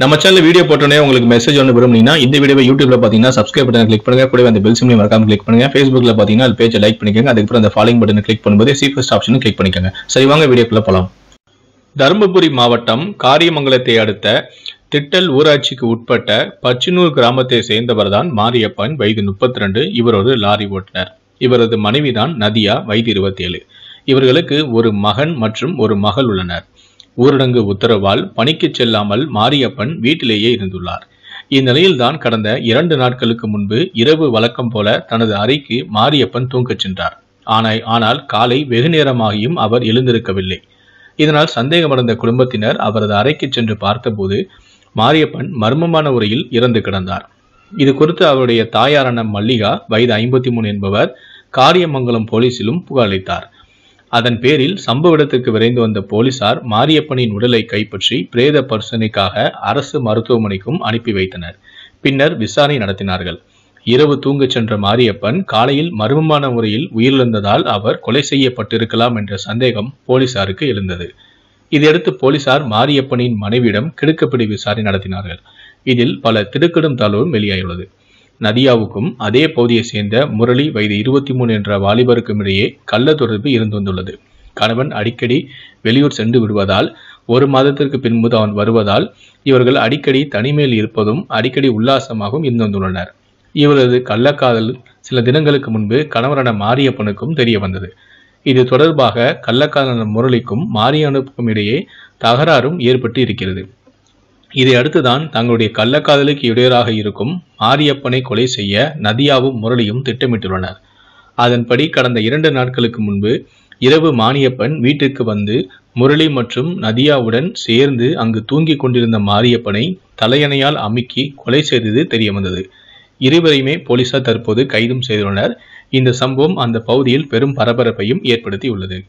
நம்ம channel video போட்டோன்னே உங்களுக்கு மெசேஜ் ஒன்று விரும்புனீங்கன்னா இந்த வீடியோ யூடியூப்ல பார்த்தீங்கன்னா சப்ஸ்கிரைப் பட்டன் கிளிக் பண்ணுங்க கூட அந்த பெல் சிம்லையும் மறக்காம கிளிக் பண்ணுங்க ஃபேஸ்புக்ல பார்த்தீங்கன்னா அது பேஜை லைக் பண்ணிக்கோங்க அதுக்கப்புறம் அந்த ஃபாலோ பட்டன் கிளிக் பண்ணும்போது சீஃபஸ்ட் ஆப்ஷன் கிளிக் பண்ணிக்கோங்க சரி வாங்க வீடியோக்குள்ள போகலாம் தருமபுரி மாவட்டம் காரியமங்கலத்தை அடுத்த திட்டல் ஊராட்சிக்கு உட்பட்ட பச்சினூர் கிராமத்தை சேர்ந்தவர்தான் மாரியப்பன் வயது முப்பத்தி ரெண்டு இவர் ஒரு லாரி ஓட்டுநர் இவரது மனைவிதான் நதியா வயது இருபத்தி ஏழு இவர்களுக்கு ஒரு மகன் மற்றும் ஒரு மகள் உள்ளனர் ஊரடங்கு உத்தரவால் பணிக்கு செல்லாமல் மாரியப்பன் வீட்டிலேயே இருந்துள்ளார் இந்நிலையில்தான் கடந்த இரண்டு நாட்களுக்கு முன்பு இரவு வழக்கம் போல தனது அறைக்கு மாரியப்பன் தூங்கச் சென்றார் ஆனால் ஆனால் காலை வெகு நேரமாகியும் அவர் எழுந்திருக்கவில்லை இதனால் சந்தேகமடைந்த குடும்பத்தினர் அவரது அறைக்கு சென்று பார்த்தபோது மாரியப்பன் மர்மமான உரையில் இறந்து கிடந்தார் இது குறித்து அவருடைய தாயாரான மல்லிகா வயது ஐம்பத்தி மூணு என்பவர் காரியமங்கலம் போலீசிலும் புகாரளித்தார் அதன் பேரில் சம்பவ இடத்துக்கு விரைந்து வந்த போலீசார் மாரியப்பனின் உடலை கைப்பற்றி பிரேத பரிசோதனைக்காக அரசு மருத்துவமனைக்கும் அனுப்பி வைத்தனர் பின்னர் விசாரணை நடத்தினார்கள் இரவு தூங்கச் சென்ற மாரியப்பன் காலையில் மர்மமான முறையில் உயிரிழந்ததால் அவர் கொலை செய்யப்பட்டிருக்கலாம் என்ற சந்தேகம் போலீசாருக்கு எழுந்தது இதையடுத்து போலீசார் மாரியப்பனின் மனைவியிடம் கிடுக்குப்பிடி விசாரணை நடத்தினார்கள் இதில் பல திடுக்கிடும் தகவலும் வெளியாகியுள்ளது நதியாவுக்கும் அதே பகுதியைச் சேர்ந்த முரளி வயது இருபத்தி மூணு என்ற வாலிபருக்கும் இடையே கள்ள தொடர்பு இருந்து வந்துள்ளது கணவன் அடிக்கடி வெளியூர் சென்று விடுவதால் ஒரு மாதத்திற்கு பின்பு அவன் வருவதால் இவர்கள் அடிக்கடி தனிமையில் இருப்பதும் அடிக்கடி உல்லாசமாகவும் இருந்து வந்துள்ளனர் இவரது கள்ளக்காதல் சில தினங்களுக்கு முன்பு கணவரான மாரியப்பனுக்கும் தெரிய வந்தது இது தொடர்பாக கள்ளக்காதலன் முரளிக்கும் மாரியனுக்கும் இடையே தகராறும் ஏற்பட்டு இருக்கிறது இதை அடுத்துதான் தங்களுடைய கள்ளக்காதலுக்கு இடையராக இருக்கும் ஆரியப்பனை கொலை செய்ய நதியாவும் முரளியும் திட்டமிட்டுள்ளனர் அதன்படி கடந்த இரண்டு நாட்களுக்கு முன்பு இரவு மானியப்பன் வீட்டிற்கு வந்து முரளி மற்றும் நதியாவுடன் சேர்ந்து அங்கு தூங்கிக் கொண்டிருந்த மாரியப்பனை தலையணையால் அமுக்கி கொலை செய்தது தெரியவந்தது இருவரையுமே போலீசார் தற்போது கைதும் செய்துள்ளனர் இந்த சம்பவம் அந்த பகுதியில் பெரும் பரபரப்பையும் ஏற்படுத்தியுள்ளது